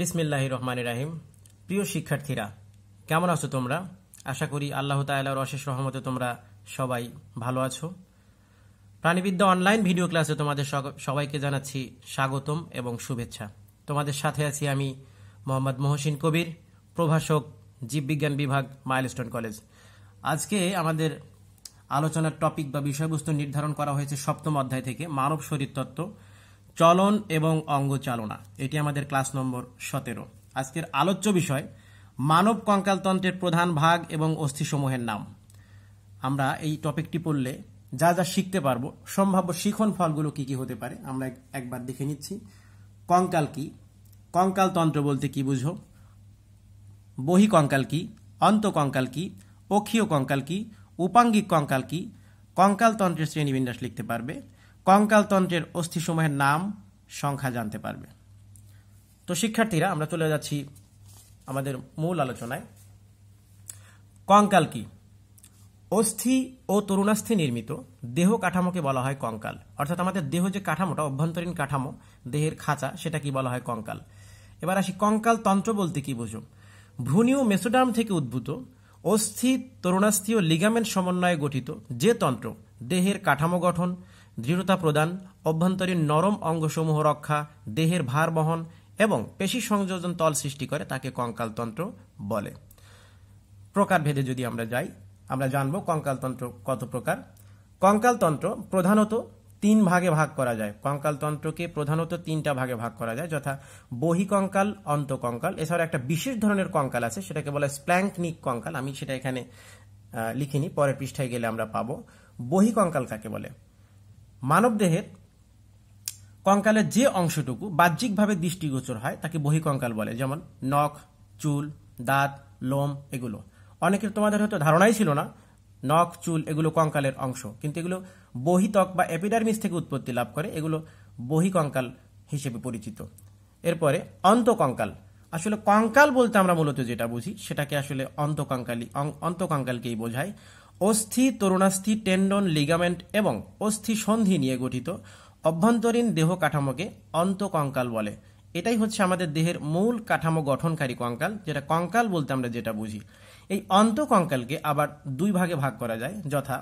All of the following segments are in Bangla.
বিসমিল্লাহ রহমান রাহিম প্রিয় শিক্ষার্থীরা কেমন আছো তোমরা আশা করি আল্লাহ তাল্লাহর অশেষ রহমতে তোমরা সবাই ভালো আছো প্রাণীবিদ্যা অনলাইন ভিডিও ক্লাসে তোমাদের সবাইকে জানাচ্ছি স্বাগতম এবং শুভেচ্ছা তোমাদের সাথে আছি আমি মোহাম্মদ মহসিন কবির প্রভাষক জীববিজ্ঞান বিভাগ মাইলস্টোন কলেজ আজকে আমাদের আলোচনার টপিক বা বিষয়বস্তু নির্ধারণ করা হয়েছে সপ্তম অধ্যায় থেকে মানব শরীরতত্ত্ব চলন এবং অঙ্গচালনা এটি আমাদের ক্লাস নম্বর সতেরো আজকের আলোচ্য বিষয় মানব কঙ্কালতন্ত্রের প্রধান ভাগ এবং অস্থিসমূহের নাম আমরা এই টপিকটি পড়লে যা যা শিখতে পারবো সম্ভাব্য শিখন ফলগুলো কি কি হতে পারে আমরা একবার দেখে নিচ্ছি কঙ্কাল কি কঙ্কালতন্ত্র বলতে কি বুঝো বহি কঙ্কাল কি অন্ত কঙ্কাল কি অক্ষীয় কঙ্কাল কি উপাঙ্গিক কঙ্কাল কি কঙ্কালতন্ত্রের শ্রেণীবিন্যাস লিখতে পারবে কঙ্কালতন্ত্রের অস্থিসমূহের নাম সংখ্যা জানতে পারবে তো শিক্ষার্থীরা আমরা চলে যাচ্ছি আমাদের মূল আলোচনায় কঙ্কাল কি অস্থি ও তরুণাস্থি নির্মিত দেহ কাঠামোকে বলা হয় কঙ্কাল অর্থাৎ আমাদের দেহ যে কাঠামোটা অভ্যন্তরীণ কাঠামো দেহের খাঁচা সেটা কি বলা হয় কঙ্কাল এবার আসি কঙ্কাল তন্ত্র বলতে কি বুঝো ভ্রুনীয় মেসোডার্ম থেকে উদ্ভূত অস্থি তরুণাস্থি ও লিগামেন্ট সমন্বয়ে গঠিত যে তন্ত্র দেহের কাঠামো গঠন দৃঢ়তা প্রদান অভ্যন্তরীণ নরম অঙ্গসমূহ রক্ষা দেহের ভার বহন এবং পেশি সংযোজন তল সৃষ্টি করে তাকে কঙ্কালতন্ত্র বলে প্রকারভেদে যদি আমরা যাই আমরা জানব কঙ্কালতন্ত্র কত প্রকার কঙ্কালতন্ত্র প্রধানত তিন ভাগে ভাগ করা যায় কঙ্কালতন্ত্রকে প্রধানত তিনটা ভাগে ভাগ করা যায় যথা বহিকঙ্কাল অন্তকঙ্কাল এছাড়া একটা বিশেষ ধরনের কঙ্কাল আছে সেটাকে বলে স্প্ল্যাঙ্কনিক কঙ্কাল আমি সেটা এখানে লিখিনি পরের পৃষ্ঠায় গেলে আমরা পাবো বহিকঙ্কাল কাকে বলে মানবদেহের কঙ্কালের যে অংশটুকু বাহ্যিকভাবে দৃষ্টিগোচর হয় তাকে বহিকঙ্কাল বলে যেমন নখ চুল দাঁত লোম এগুলো অনেকের তোমাদের হয়তো ধারণাই ছিল না নখ চুল এগুলো কঙ্কালের অংশ কিন্তু এগুলো বহিতক বা এপিডার্মিস থেকে উৎপত্তি লাভ করে এগুলো বহিকঙ্কাল হিসেবে পরিচিত এরপরে অন্তকঙ্কাল আসলে কঙ্কাল বলতে আমরা মূলত যেটা বুঝি সেটাকে আসলে অন্তকঙ্কালি অন্তকঙ্কালকেই বোঝায় অস্থি তরুণাস্থি টেন্ডন লিগামেন্ট এবং অস্থি সন্ধি নিয়ে গঠিত অভ্যন্তরীণ দেহ কাঠামোকে অন্তকঙ্কাল বলে এটাই হচ্ছে আমাদের দেহের মূল কাঠামো গঠনকারী কঙ্কাল যেটা কঙ্কাল বলতে আমরা যেটা বুঝি এই অন্তকঙ্কালকে আবার দুই ভাগে ভাগ করা যায় যথা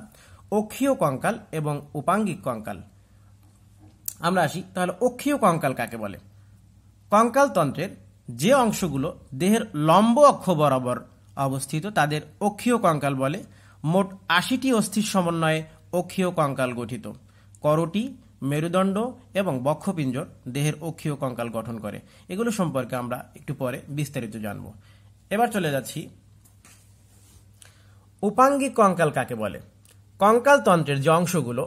অক্ষীয় কঙ্কাল এবং উপাঙ্গিক কঙ্কাল আমরা আসি তাহলে অক্ষীয় কঙ্কাল কাকে বলে কঙ্কাল তন্ত্রের যে অংশগুলো দেহের লম্ব অক্ষ বরাবর অবস্থিত তাদের অক্ষীয় কঙ্কাল বলে মোট আশিটি অস্থির সমন্বয়ে অক্ষীয় কঙ্কাল গঠিত করটি মেরুদণ্ড এবং বক্ষপিঞ্জর দেহের অক্ষীয় কঙ্কাল গঠন করে এগুলো সম্পর্কে আমরা একটু পরে বিস্তারিত জানব এবার চলে যাচ্ছি উপাঙ্গিক কঙ্কাল কাকে বলে কঙ্কাল তন্ত্রের যে অংশগুলো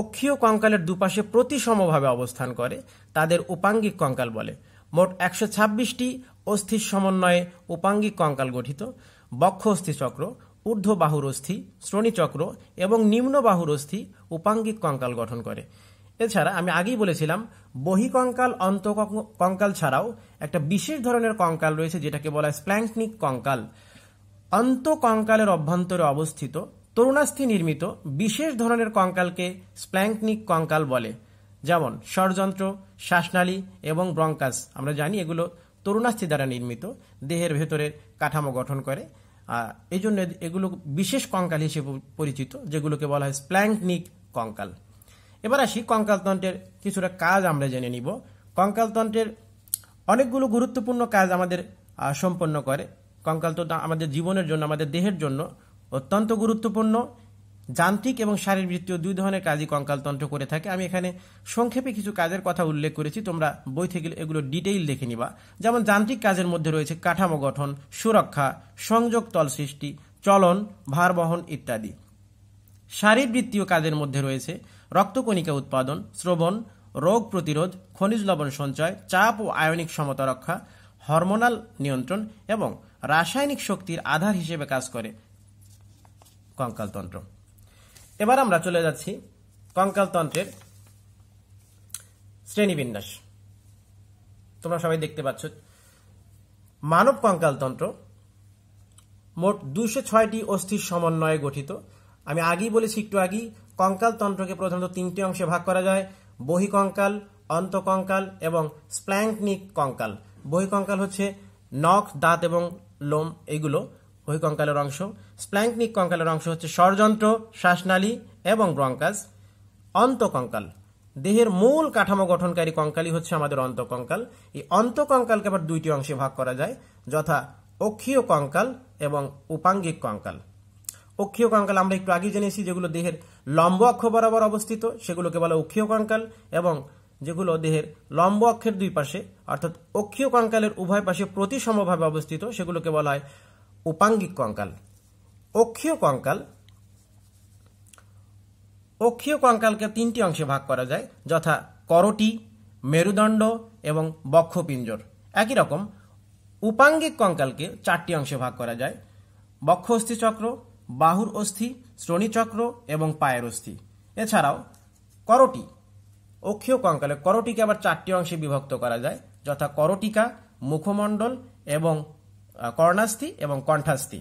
অক্ষীয় কঙ্কালের দুপাশে প্রতিসমভাবে অবস্থান করে তাদের উপাঙ্গিক কঙ্কাল বলে মোট একশো ছাব্বিশটি অস্থির সমন্বয়ে উপাঙ্গিক কঙ্কাল গঠিত বক্ষ অস্থিচক্র ঊর্ধ্ব বাহুরস্থি শ্রোণীচক্র এবং নিম্ন বাহুরস্থি উপাঙ্গিক কঙ্কাল গঠন করে এছাড়া আমি আগেই বলেছিলাম বহিকঙ্কাল অন্ত কঙ্কাল ছাড়াও একটা বিশেষ ধরনের কঙ্কাল রয়েছে যেটাকে বলা হয় স্প্ল্যাঙ্কনিক কঙ্কাল কঙ্কালের অভ্যন্তরে অবস্থিত তরুণাস্থি নির্মিত বিশেষ ধরনের কঙ্কালকে স্প্ল্যাঙ্কনিক কঙ্কাল বলে যেমন ষড়যন্ত্র শ্বাসনালী এবং ব্রঙ্কাস আমরা জানি এগুলো তরুণাস্থি দ্বারা নির্মিত দেহের ভেতরের কাঠামো গঠন করে এই জন্য এগুলো বিশেষ কঙ্কাল হিসেবে পরিচিত যেগুলোকে বলা হয় স্প্ল্যাঙ্কনিক কঙ্কাল এবার আসি কঙ্কালতন্ত্রের কিছুটা কাজ আমরা জেনে নিব কঙ্কালতন্ত্রের অনেকগুলো গুরুত্বপূর্ণ কাজ আমাদের সম্পন্ন করে কঙ্কালতন্ত্র আমাদের জীবনের জন্য আমাদের দেহের জন্য অত্যন্ত গুরুত্বপূর্ণ যান্ত্রিক এবং শারীরবৃত্তীয় দুই ধরনের কাজই কঙ্কালতন্ত্র করে থাকে আমি এখানে সংক্ষেপে কিছু কাজের কথা উল্লেখ করেছি তোমরা বই থেকে এগুলো ডিটেইল দেখে নিবা যেমন যান্ত্রিক কাজের মধ্যে রয়েছে কাঠামো গঠন সুরক্ষা সংযোগ তল সৃষ্টি চলন ভার বহন ইত্যাদি শারীরবৃত্তীয় কাজের মধ্যে রয়েছে রক্তকণিকা উৎপাদন শ্রবণ রোগ প্রতিরোধ খনিজ লবণ সঞ্চয় চাপ ও আয়নিক সমতা রক্ষা হরমোনাল নিয়ন্ত্রণ এবং রাসায়নিক শক্তির আধার হিসেবে কাজ করে কঙ্কালতন্ত্র এবার আমরা চলে যাচ্ছি কঙ্কালতন্ত্রের শ্রেণীবিন্যাস তোমরা সবাই দেখতে পাচ্ছ মানব কঙ্কালতন্ত্র মোট দুশো ছয়টি অস্থির সমন্বয়ে গঠিত আমি আগেই বলেছি একটু আগেই কঙ্কালতন্ত্রকে প্রধানত তিনটি অংশে ভাগ করা যায় বহিকঙ্কাল অন্তকঙ্কাল এবং স্প্ল্যাঙ্কনিক কঙ্কাল বহিকঙ্কাল হচ্ছে নখ দাঁত এবং লোম এগুলো ওই কঙ্কালের অংশ স্প্ল্যাঙ্কনিক কঙ্কালের অংশ হচ্ছে ষড়যন্ত্র শ্বাসনালী এবং ব্রঙ্কাস অন্তকঙ্কাল দেহের মূল কাঠামো গঠনকারী কঙ্কালই হচ্ছে আমাদের অন্তকঙ্কাল এই অন্তকঙ্কালকে আবার দুইটি অংশে ভাগ করা যায় যথা অক্ষীয় কঙ্কাল এবং উপাঙ্গিক কঙ্কাল অক্ষীয় কঙ্কাল আমরা একটু আগে জেনেছি যেগুলো দেহের লম্ব অক্ষ বরাবর অবস্থিত সেগুলোকে বলা অক্ষীয় কঙ্কাল এবং যেগুলো দেহের লম্ব অক্ষের দুই পাশে অর্থাৎ অক্ষীয় কঙ্কালের উভয় পাশে প্রতিসমভাবে অবস্থিত সেগুলোকে বলা হয় উপাঙ্গিক কঙ্কাল অক্ষীয় কঙ্কাল অক্ষীয় কঙ্কালকে তিনটি অংশে ভাগ করা যায় যথা করটি মেরুদণ্ড এবং বক্ষপিঞ্জর একই রকম উপাঙ্গিক কঙ্কালকে চারটি অংশে ভাগ করা যায় বক্ষ অস্থিচক্র বাহুর অস্থি শ্রোণীচক্র এবং পায়ের অস্থি এছাড়াও করটি অক্ষীয় কঙ্কালে করটিকে আবার চারটি অংশে বিভক্ত করা যায় যথা করটিকা মুখমণ্ডল এবং কর্ণাস্থি এবং কণ্ঠাস্থি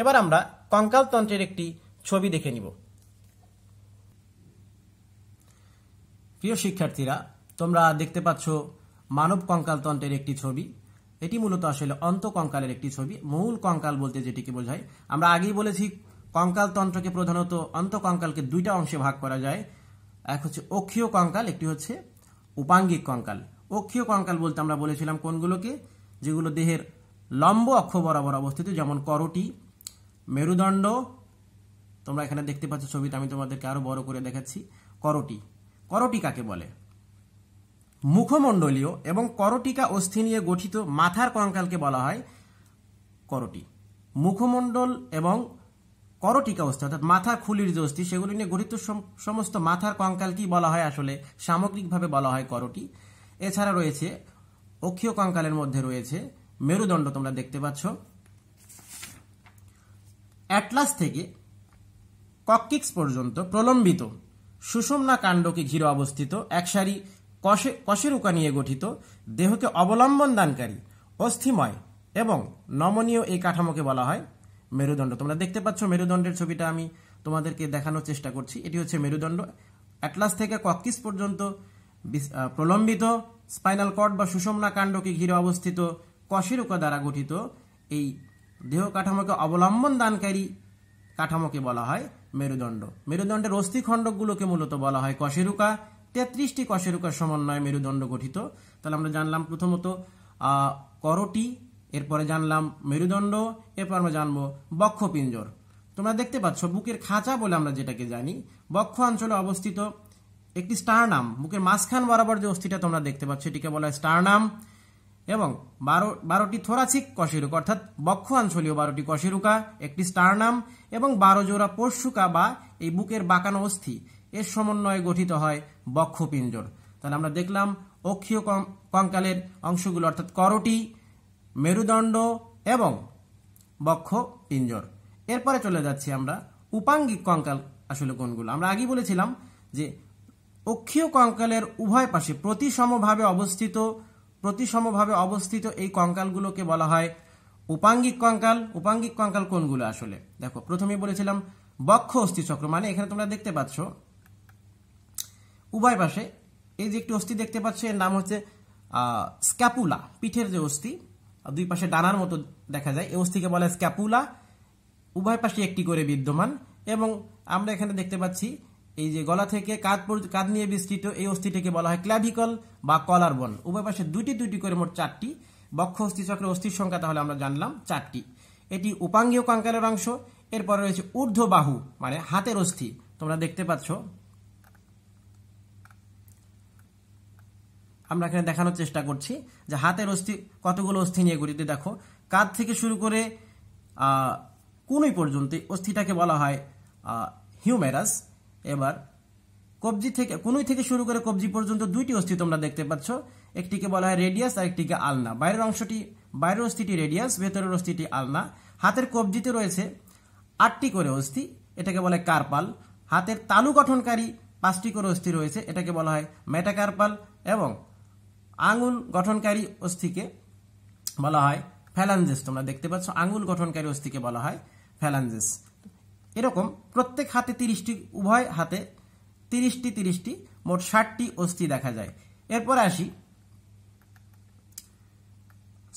এবার আমরা কঙ্কালতন্ত্রের একটি ছবি দেখে নিব প্রিয় শিক্ষার্থীরা তোমরা দেখতে পাচ্ছ মানব কঙ্কালতন্ত্রের একটি ছবি এটি মূলত আসলে অন্তকঙ্কালের একটি ছবি মূল কঙ্কাল বলতে যেটিকে বোঝায় আমরা আগেই বলেছি কঙ্কালতন্ত্রকে প্রধানত অন্তকঙ্কালকে দুইটা অংশে ভাগ করা যায় এক হচ্ছে অক্ষীয় কঙ্কাল একটি হচ্ছে উপাঙ্গিক কঙ্কাল অক্ষীয় কঙ্কাল বলতে আমরা বলেছিলাম কোনগুলোকে যেগুলো দেহের লম্ব অক্ষ বরাবর অবস্থিত যেমন করটি মেরুদণ্ড তোমরা এখানে দেখতে পাচ্ছ ছবিতে আমি তোমাদেরকে আরও বড় করে দেখাচ্ছি করটি করটি কাকে বলে মুখমণ্ডলীয় এবং করটিকা অস্থি নিয়ে গঠিত মাথার কঙ্কালকে বলা হয় করটি মুখমণ্ডল এবং করটিকা অস্থি অর্থাৎ মাথার খুলির যে অস্থি সেগুলি নিয়ে গঠিত সমস্ত মাথার কঙ্কালকেই বলা হয় আসলে সামগ্রিকভাবে বলা হয় করটি এছাড়া রয়েছে অক্ষীয় কঙ্কালের মধ্যে রয়েছে মেরুদণ্ড তোমরা দেখতে পাচ্ছ অ্যাটলাস থেকে কককিক্স পর্যন্ত প্রলম্বিত সুষমনা কাণ্ডকে ঘিরে অবস্থিত একসারি কষে কশেরুকা নিয়ে গঠিত দেহকে অবলম্বন দানকারী অস্থিময় এবং নমনীয় এই কাঠামোকে বলা হয় মেরুদণ্ড তোমরা দেখতে পাচ্ছ মেরুদণ্ডের ছবিটা আমি তোমাদেরকে দেখানোর চেষ্টা করছি এটি হচ্ছে মেরুদণ্ড অ্যাটলাস থেকে কক্কিস পর্যন্ত প্রলম্বিত স্পাইনাল কর্ড বা সুষমনা কাণ্ডকে ঘিরে অবস্থিত কশেরুকা দ্বারা গঠিত এই দেহ কাঠামোকে অবলম্বন দানকারী কাঠামোকে বলা হয় মেরুদণ্ড মেরুদণ্ডের অস্থিখণ্ডকগুলোকে মূলত বলা হয় কশেরুকা তেত্রিশটি কশেরুকার সমন্বয়ে মেরুদণ্ড গঠিত তাহলে আমরা জানলাম প্রথমত করটি এরপরে জানলাম মেরুদণ্ড এরপর আমরা জানবো বক্ষপিঞ্জর তোমরা দেখতে পাচ্ছ বুকের খাঁচা বলে আমরা যেটাকে জানি বক্ষ অঞ্চলে অবস্থিত একটি স্টারনাম বুকের মাঝখান বরাবর যে অস্থিটা তোমরা দেখতে পাচ্ছ এটিকে বলা হয় স্টারনাম এবং বারো বারোটি থোরাসিক কশেরুক অর্থাৎ বক্ষ আঞ্চলীয় বারোটি কশেরুকা একটি স্টারনাম এবং বারো জোড়া পোষুকা বা এই বুকের বাঁকানো অস্থি এর সমন্বয়ে গঠিত হয় বক্ষপিঞ্জর তাহলে আমরা দেখলাম অক্ষীয় কঙ্কালের অংশগুলো অর্থাৎ করটি মেরুদণ্ড এবং বক্ষ পিঞ্জর এরপরে চলে যাচ্ছি আমরা উপাঙ্গিক কঙ্কাল আসলে কোনগুলো আমরা আগেই বলেছিলাম যে অক্ষীয় কঙ্কালের উভয় পাশে প্রতিসমভাবে অবস্থিত প্রতিসমভাবে অবস্থিত এই কঙ্কালগুলোকে বলা হয় উপাঙ্গিক কঙ্কাল উপাঙ্গিক কঙ্কাল কোনগুলো আসলে দেখো প্রথমে বলেছিলাম বক্ষ অস্থিচক্র মানে এখানে তোমরা দেখতে পাচ্ছ উভয় পাশে এই যে একটি অস্থি দেখতে পাচ্ছ এর নাম হচ্ছে স্ক্যাপুলা পিঠের যে অস্থি দুই পাশে ডানার মতো দেখা যায় এই অস্থিকে বলা স্ক্যাপুলা উভয় পাশে একটি করে বিদ্যমান এবং আমরা এখানে দেখতে পাচ্ছি এই যে গলা থেকে কাঁধ কাঁধ নিয়ে বিস্তৃত এই অস্থিটিকে বলা হয় ক্ল্যাভিকল বা কলার বন উভয় পাশে দুইটি দুইটি করে মোট চারটি বক্ষ চক্রের অস্থির সংখ্যা তাহলে আমরা জানলাম চারটি এটি উপাঙ্গীয় কঙ্কালের অংশ এরপরে রয়েছে ঊর্ধ্ব বাহু মানে হাতের অস্থি তোমরা দেখতে পাচ্ছ আমরা এখানে দেখানোর চেষ্টা করছি যে হাতের অস্থি কতগুলো অস্থি নিয়ে গড়িত দেখো কাঁধ থেকে শুরু করে কুনুই পর্যন্ত অস্থিটাকে বলা হয় হিউমেরাস এবার কবজি থেকে কোনুই থেকে শুরু করে কবজি পর্যন্ত দুইটি অস্থি তোমরা দেখতে পাচ্ছ একটিকে বলা হয় রেডিয়াস আর একটিকে আলনা বাইরের অংশটি বাইরের অস্থিটি রেডিয়াস ভেতরের অস্থিটি আলনা হাতের কবজিতে রয়েছে আটটি করে অস্থি এটাকে বলে কার্পাল হাতের তালু গঠনকারী পাঁচটি করে অস্থি রয়েছে এটাকে বলা হয় মেটাকার্পাল এবং আঙুল গঠনকারী অস্থিকে বলা হয় ফ্যালাঞ্জেস তোমরা দেখতে পাচ্ছ আঙুল গঠনকারী অস্থিকে বলা হয় ফ্যালাঞ্জেস এরকম প্রত্যেক হাতে তিরিশটি উভয় হাতে তিরিশটি তিরিশটি মোট ষাটটি অস্থি দেখা যায় এরপর আসি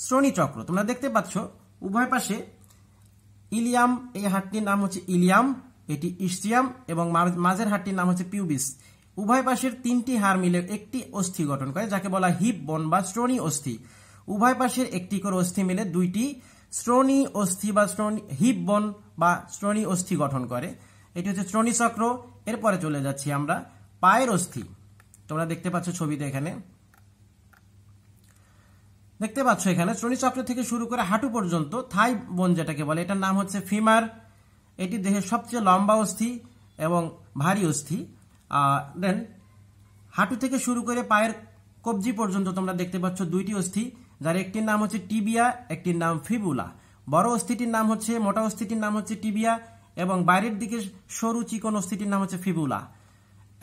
শ্রোণীচক্র তোমরা দেখতে পাচ্ছ উভয় পাশে ইলিয়াম এই হাটটির নাম হচ্ছে ইলিয়াম এটি ইস্টিয়াম এবং মাঝের হাটটির নাম হচ্ছে পিউবিস উভয় পাশের তিনটি হাড় মিলে একটি অস্থি গঠন করে যাকে বলা হিপ বন বা শ্রোণী অস্থি উভয় পাশের একটি করে অস্থি মিলে দুইটি শ্রোণী অস্থি বা শ্রোণী হিপ বন বা শ্রোণী অস্থি গঠন করে এটি হচ্ছে শ্রোণী চক্র এরপরে চলে যাচ্ছি আমরা পায়ের অস্থি তোমরা দেখতে পাচ্ছ ছবিতে এখানে দেখতে পাচ্ছ এখানে শ্রোণীচক্র থেকে শুরু করে হাঁটু পর্যন্ত থাই বন যেটাকে বলে এটার নাম হচ্ছে ফিমার এটি দেহের সবচেয়ে লম্বা অস্থি এবং ভারী অস্থি দেন হাঁটু থেকে শুরু করে পায়ের কবজি পর্যন্ত তোমরা দেখতে পাচ্ছ দুইটি অস্থি যার একটির নাম হচ্ছে টিবিয়া একটির নাম ফিবুলা বড় অস্থিটির নাম হচ্ছে মোটা অস্থিটির নাম হচ্ছে টিবিয়া এবং বাইরের দিকে সরু চিকন অস্থিটির নাম হচ্ছে ফিবুলা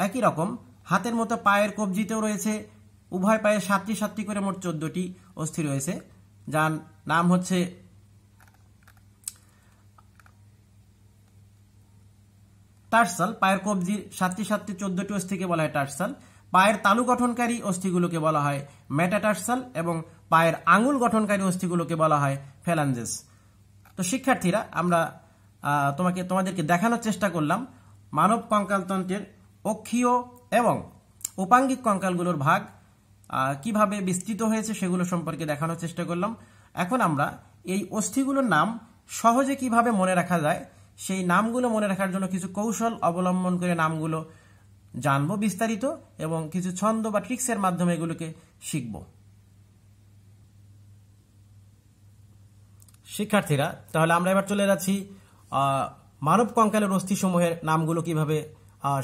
একই রকম হাতের মতো পায়ের কবজিতেও রয়েছে উভয় পায়ে সাতটি সাতটি করে মোট চোদ্দটি অস্থি রয়েছে যার নাম হচ্ছে টার্সাল পায়ের কবজির সাতটি সাতটি চোদ্দটি অস্থিকে বলা হয় টার্সাল পায়ের তালু গঠনকারী অস্থিগুলোকে বলা হয় মেটাটার্সাল এবং পায়ের আঙুল গঠনকারী অস্থিগুলোকে বলা হয় ফেলাঞ্জেস তো শিক্ষার্থীরা আমরা তোমাকে তোমাদেরকে দেখানোর চেষ্টা করলাম মানব কঙ্কালতন্ত্রের অক্ষীয় এবং উপাঙ্গিক কঙ্কালগুলোর ভাগ কিভাবে বিস্তৃত হয়েছে সেগুলো সম্পর্কে দেখানোর চেষ্টা করলাম এখন আমরা এই অস্থিগুলোর নাম সহজে কিভাবে মনে রাখা যায় সেই নামগুলো মনে রাখার জন্য কিছু কৌশল অবলম্বন করে নামগুলো জানব বিস্তারিত এবং কিছু ছন্দ বা ট্রিক্সের মাধ্যমে এগুলোকে শিখবো শিক্ষার্থীরা তাহলে আমরা এবার চলে যাচ্ছি মানব কঙ্কালের সমূহের নামগুলো কিভাবে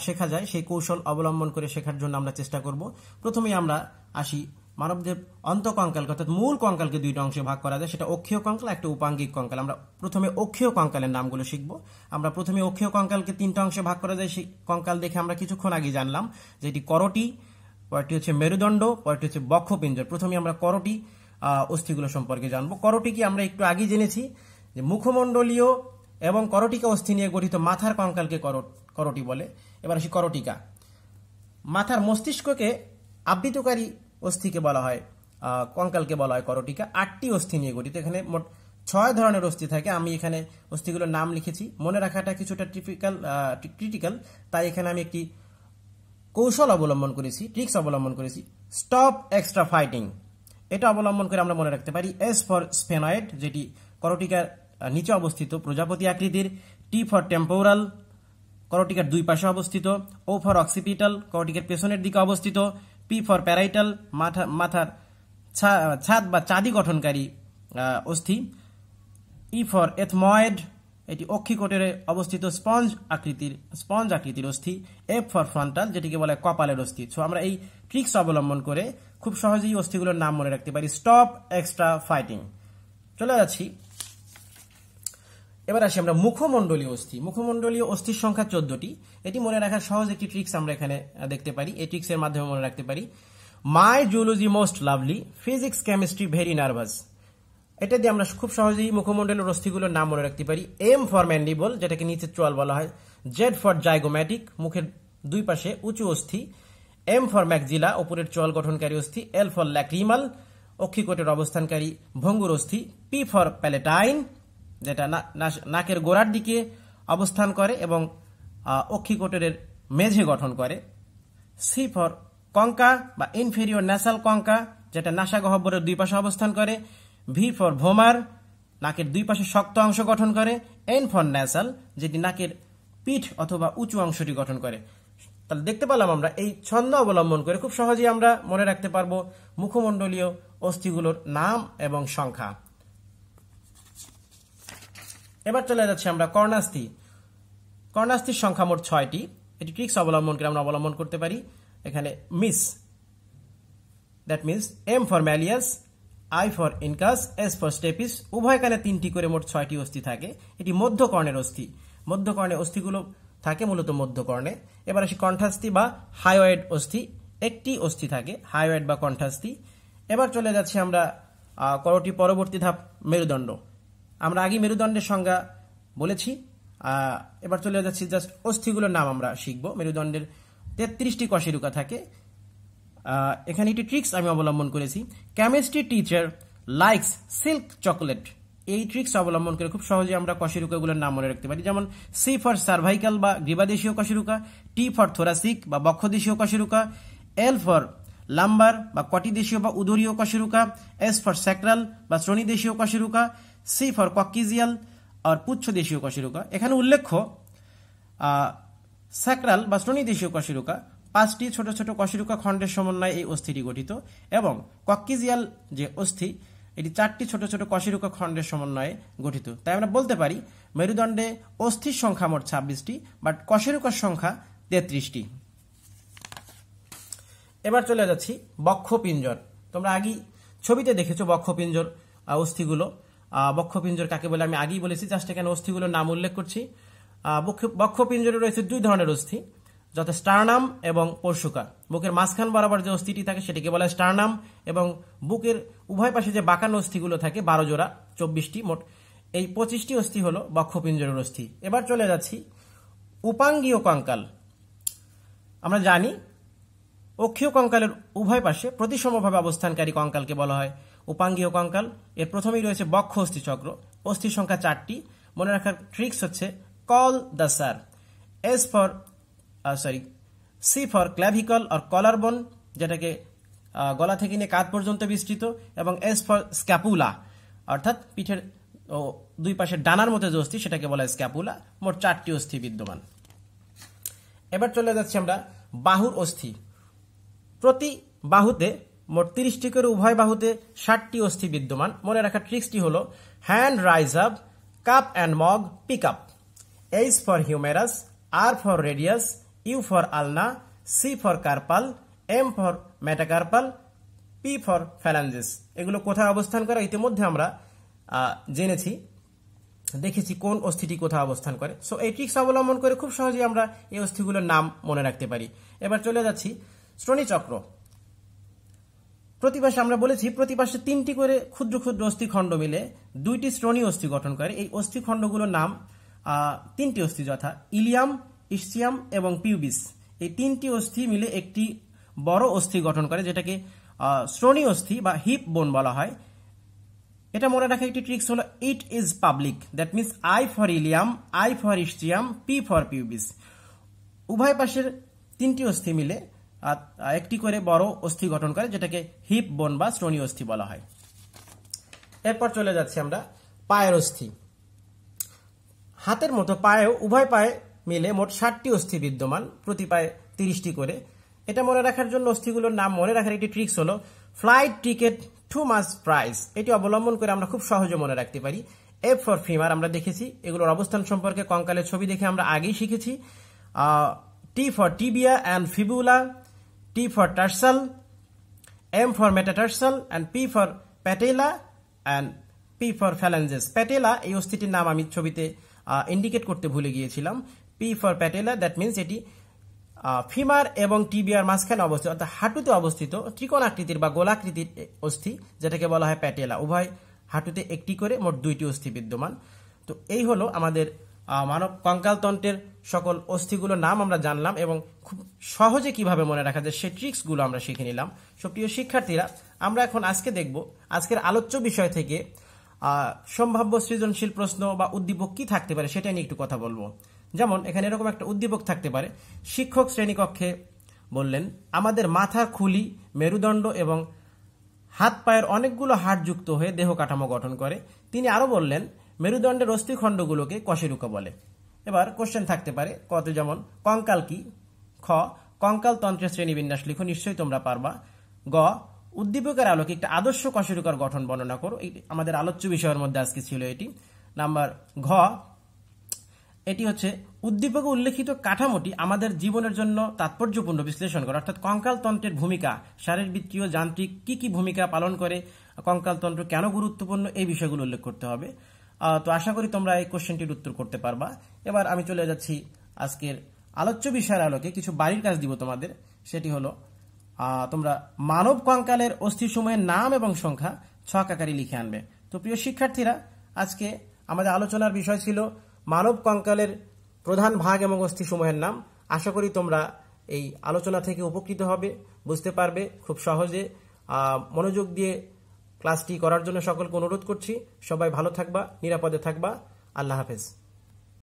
শেখা যায় সেই কৌশল অবলম্বন করে শেখার জন্য আমরা চেষ্টা করব প্রথমেই আমরা আসি মানবদের অন্তকঙ্কাল অর্থাৎ মূল কঙ্কালকে দুইটা অংশে ভাগ করা যায় সেটা অক্ষীয় কঙ্কাল একটা উপাঙ্গিক কঙ্কাল আমরা প্রথমে অক্ষীয় কঙ্কালের নামগুলো শিখব আমরা প্রথমে অক্ষীয় কঙ্কালকে তিনটা অংশে ভাগ করা যায় সেই কঙ্কাল দেখে আমরা কিছুক্ষণ আগে জানলাম যেটি করটি পরটি হচ্ছে মেরুদণ্ড পরটি হচ্ছে বক্ষপিঞ্জর প্রথমে আমরা করটি অস্থিগুলো সম্পর্কে জানবো করটিকি আমরা একটু আগে জেনেছি যে মুখমণ্ডলীয় এবং করটিকা অস্থি নিয়ে গঠিত মাথার কঙ্কালকে করটি বলে এবার আসি করটিকা মাথার মস্তিষ্ককে আবৃতকারী অস্থিকে বলা হয় কঙ্কালকে বলা হয় করটিকা আটটি অস্থি নিয়ে গঠিত এখানে মোট ছয় ধরনের অস্থি থাকে আমি এখানে অস্থিগুলোর নাম লিখেছি মনে রাখাটা কিছুটা ট্রিপিক্যাল ক্রিটিক্যাল তাই এখানে আমি একটি কৌশল অবলম্বন করেছি ট্রিক্স অবলম্বন করেছি স্টপ এক্সট্রা ফাইটিং এটা অবলম্বন করে আমরা মনে রাখতে পারি এস ফর স্পেনয়েড যেটি করটিকার নিচে অবস্থিত প্রজাপতি আকৃতির টি ফর টেম্পোরাল করটিকার দুই পাশে অবস্থিত ও ফর অক্সিপিটাল করটিকার পেছনের দিকে অবস্থিত পি ফর প্যারাইটাল মাথা মাথার ছাদ বা চাঁদি গঠনকারী অস্থি ই ফর এথময়েড এটি অক্ষিকটের অবস্থিত স্পঞ্জ আকৃতির স্পঞ্জ আকৃতির অস্থি এফ ফর ফ্রন্টাল যেটিকে বলে কপালের অস্থি সো আমরা এই ট্রিক্স অবলম্বন করে খুব সহজেই অস্থিগুলোর নাম মনে রাখতে পারি স্টপ এক্সট্রা ফাইটিং চলে যাচ্ছি এবার আসি আমরা মুখমণ্ডলীয় অস্থি মুখমণ্ডলীয় অস্থির সংখ্যা চোদ্দটি এটি মনে রাখার সহজ একটি ট্রিক্স আমরা এখানে দেখতে পারি এই ট্রিক্সের মাধ্যমে মনে রাখতে পারি my zoology most lovely physics chemistry very nervous এটা দিয়ে আমরা খুব সহজেই মুখমন্ডলের অস্থিগুলোর নাম মনে রাখতে পারি এম ফর ম্যান্ডিবল যেটাকে নিচে চোয়াল বলা হয় জেড ফর জাইগোম্যাটিক মুখের দুই পাশে উঁচু অস্থি এম ফর ম্যাকজিলা ওপরের চোয়াল গঠনকারী অস্থি এল ফর ল্যাক্রিমাল অক্ষিকোটের অবস্থানকারী ভঙ্গুর অস্থি পি ফর প্যালেটাইন যেটা নাকের গোড়ার দিকে অবস্থান করে এবং অক্ষিকোটরের মেঝে গঠন করে সি ফর কঙ্কা বা ইনফেরিয়র ন্যাশাল কঙ্কা যেটা গহব্বরের দুই পাশে অবস্থান করে ভি ফর ভোমার নাকের দুই পাশে শক্ত অংশ গঠন করে এন ফর ন্যাসাল যেটি নাকের পিঠ অথবা উঁচু অংশটি গঠন করে তাহলে দেখতে পেলাম আমরা এই ছন্দ অবলম্বন করে খুব সহজেই আমরা মনে রাখতে পারবো মুখমণ্ডলীয় অস্থিগুলোর নাম এবং সংখ্যা এবার চলে যাচ্ছি আমরা কর্ণাস্থি কর্ণাস্থির সংখ্যা মোট ছয়টি এটি ট্রিক্স অবলম্বন করে আমরা অবলম্বন করতে পারি এখানে MIS that means M for malleus I for incus S for stapes উভয় কানে তিনটি করে মোট ছয়টি অস্থি থাকে এটি মধ্যকর্ণের অস্থি মধ্যকর্ণে অস্থিগুলো থাকে মূলত মধ্যকর্ণে এবার আসি কণ্ঠাস্থি বা হাইওয়েড অস্থি একটি অস্থি থাকে হাইওয়েড বা কণ্ঠাস্থি এবার চলে যাচ্ছি আমরা করটি পরবর্তী ধাপ মেরুদণ্ড আমরা আগে মেরুদণ্ডের সংজ্ঞা বলেছি এবার চলে যাচ্ছি জাস্ট অস্থিগুলোর নাম আমরা শিখব মেরুদণ্ডের তেত্রিশটি কশেরুকা থাকে এখানে একটি ট্রিক্স আমি অবলম্বন করেছি chemistry teacher likes silk chocolate এই ট্রিক্স অবলম্বন করে খুব সহজে আমরা কশেরুকাগুলোর নাম মনে রাখতে পারি যেমন সি ফর সার্ভাইকাল বা গ্রীবাদেশীয় কশেরুকা টি ফর থোরাসিক বা বক্ষদেশীয় কশেরুকা এল ফর লাম্বার বা কটিদেশীয় বা উদরীয় কশেরুকা এস ফর স্যাক্রাল বা শ্রেণীদেশীয় কশেরুকা সি ফর ককিজিয়াল আর পুচ্ছদেশীয় কশেরুকা এখানে উল্লেখ্য স্যাক্রাল বা শ্রেণীদেশীয় কশেরুকা পাঁচটি ছোট ছোট কশিরুকা খণ্ডের সমন্বয়ে এই অস্থিটি গঠিত এবং কক্কিজিয়াল যে অস্থি এটি চারটি ছোট ছোট কশিরুকা খণ্ডের সমন্বয়ে গঠিত তাই আমরা বলতে পারি মেরুদণ্ডে অস্থির সংখ্যা মোট ছাব্বিশটি বাট কশিরুকার সংখ্যা তেত্রিশটি এবার চলে যাচ্ছি বক্ষপিঞ্জর তোমরা আগেই ছবিতে দেখেছো বক্ষপিঞ্জর অস্থিগুলো বক্ষপিঞ্জর কাকে বলে আমি আগেই বলেছি চাষটা কেন অস্থিগুলোর নাম উল্লেখ করছি বক্ষপিঞ্জরে রয়েছে দুই ধরনের অস্থি যাতে স্টারনাম এবং পরশুকা বুকের মাঝখান বরাবর যে অস্থিটি থাকে সেটিকে বলা হয় স্টারনাম এবং বুকের উভয় পাশে যে বাঁকানো অস্থিগুলো থাকে বারো জোড়া চব্বিশটি মোট এই পঁচিশটি অস্থি হলো বক্ষপিঞ্জরের অস্থি এবার চলে যাচ্ছি উপাঙ্গীয় কঙ্কাল আমরা জানি অক্ষীয় কঙ্কালের উভয় পাশে প্রতিসমভাবে অবস্থানকারী কঙ্কালকে বলা হয় উপাঙ্গীয় কঙ্কাল এর প্রথমেই রয়েছে বক্ষ অস্থিচক্র অস্থির সংখ্যা চারটি মনে রাখার ট্রিক্স হচ্ছে call the sir S for sorry C for clavicle or collar bone যেটাকে গলা থেকে নিয়ে কাঁধ পর্যন্ত বিস্তৃত এবং এস ফর স্ক্যাপুলা অর্থাৎ পিঠের দুই পাশে ডানার মতো যে অস্থি সেটাকে বলা হয় স্ক্যাপুলা মোট চারটি অস্থি বিদ্যমান এবার চলে যাচ্ছি আমরা বাহুর অস্থি প্রতি বাহুতে মোট তিরিশটি করে উভয় বাহুতে ষাটটি অস্থি বিদ্যমান মনে রাখার ট্রিক্সটি হল hand raise up cup and mug pick up H for humerus R for radius U for ulna C for carpal M for metacarpal P for phalanges এগুলো কোথায় অবস্থান করে ইতিমধ্যে আমরা জেনেছি দেখেছি কোন অস্থিটি কোথায় অবস্থান করে সো এই ট্রিক্স অবলম্বন করে খুব সহজেই আমরা এই অস্থিগুলোর নাম মনে রাখতে পারি এবার চলে যাচ্ছি শ্রোণীচক্র প্রতিপাশে আমরা বলেছি প্রতিপাশে তিনটি করে ক্ষুদ্র ক্ষুদ্র অস্থিখণ্ড মিলে দুইটি শ্রোণী অস্থি গঠন করে এই অস্থিখণ্ডগুলোর নাম তিনটি অস্থি যথা ইলিয়াম ইস্টিয়াম এবং পিউবিস এই তিনটি অস্থি মিলে একটি বড় অস্থি গঠন করে যেটাকে শ্রোণী অস্থি বা হিপ বোন বলা হয় এটা মনে রাখা একটি ট্রিক্স হলো it is public that means I for ilium I for ischium P for pubis উভয় পাশের তিনটি অস্থি মিলে একটি করে বড় অস্থি গঠন করে যেটাকে হিপ বোন বা শ্রোণী অস্থি বলা হয় এরপর চলে যাচ্ছি আমরা পায়ের অস্থি হাতের মতো পায়েও উভয় পায়ে মিলে মোট ষাটটি অস্থি বিদ্যমান প্রতি পায়ে তিরিশটি করে এটা মনে রাখার জন্য অস্থিগুলোর নাম মনে রাখার একটি ট্রিক্স হলো flight ticket to mass price এটি অবলম্বন করে আমরা খুব সহজে মনে রাখতে পারি এফ ফর ফিমার আমরা দেখেছি এগুলোর অবস্থান সম্পর্কে কঙ্কালের ছবি দেখে আমরা আগেই শিখেছি T for tibia and fibula T for tarsal M for metatarsal and P for patella and P for phalanges patella এই অস্থিটির নাম আমি ছবিতে ইন্ডিকেট করতে ভুলে গিয়েছিলাম P for patella that means এটি ফিমার এবং টিবিয়ার মাঝখানে অবস্থিত অর্থাৎ হাঁটুতে অবস্থিত ত্রিকোণাকৃতির বা গোলাকৃতির অস্থি যেটাকে বলা হয় প্যাটেলা উভয় হাঁটুতে একটি করে মোট দুইটি অস্থি বিদ্যমান তো এই হলো আমাদের মানব কঙ্কালতন্ত্রের সকল অস্থিগুলোর নাম আমরা জানলাম এবং খুব সহজে কিভাবে মনে রাখা যায় সে ট্রিক্সগুলো আমরা শিখে নিলাম সপ্রিয় শিক্ষার্থীরা আমরা এখন আজকে দেখব আজকের আলোচ্য বিষয় থেকে সম্ভাব্য সৃজনশীল প্রশ্ন বা উদ্দীপক কি থাকতে পারে সেটা নিয়ে একটু কথা বলবো যেমন এখানে এরকম একটা উদ্দীপক থাকতে পারে শিক্ষক শ্রেণীকক্ষে বললেন আমাদের মাথা খুলি মেরুদণ্ড এবং হাত পায়ের অনেকগুলো হাড় যুক্ত হয়ে দেহ কাঠামো গঠন করে তিনি আরও বললেন মেরুদণ্ডের অস্থিখণ্ডগুলোকে কশেরুকা বলে এবার কোশ্চেন থাকতে পারে কত যেমন কঙ্কাল কি খ কঙ্কাল তন্ত্রের শ্রেণীবিন্যাস লিখো নিশ্চয়ই তোমরা পারবা গ উদ্দীপকের আলোকে একটা আদর্শ কশেরুকার গঠন বর্ণনা করো আমাদের আলোচ্য বিষয়ের মধ্যে আজকে ছিল এটি নাম্বার ঘ এটি হচ্ছে উদ্দীপকে উল্লেখিত কাঠামোটি আমাদের জীবনের জন্য তাৎপর্যপূর্ণ বিশ্লেষণ করে অর্থাৎ কঙ্কালতন্ত্রের ভূমিকা শারীরবৃত্তীয় যান্ত্রিক কি কি ভূমিকা পালন করে কঙ্কালতন্ত্র কেন গুরুত্বপূর্ণ এই বিষয়গুলো উল্লেখ করতে হবে তো আশা করি তোমরা এই কোশ্চেনটির উত্তর করতে পারবা এবার আমি চলে যাচ্ছি আজকের আলোচ্য বিষয়ের আলোকে কিছু বাড়ির কাজ দিব তোমাদের সেটি হলো তোমরা মানব কঙ্কালের অস্থিসময়ের নাম এবং সংখ্যা ছক আকারে লিখে আনবে তো প্রিয় শিক্ষার্থীরা আজকে আমাদের আলোচনার বিষয় ছিল মানব কঙ্কালের প্রধান ভাগ এবং অস্থিসমূহের নাম আশা করি তোমরা এই আলোচনা থেকে উপকৃত হবে বুঝতে পারবে খুব সহজে মনোযোগ দিয়ে ক্লাসটি করার জন্য সকলকে অনুরোধ করছি সবাই ভালো থাকবা নিরাপদে থাকবা আল্লাহ হাফেজ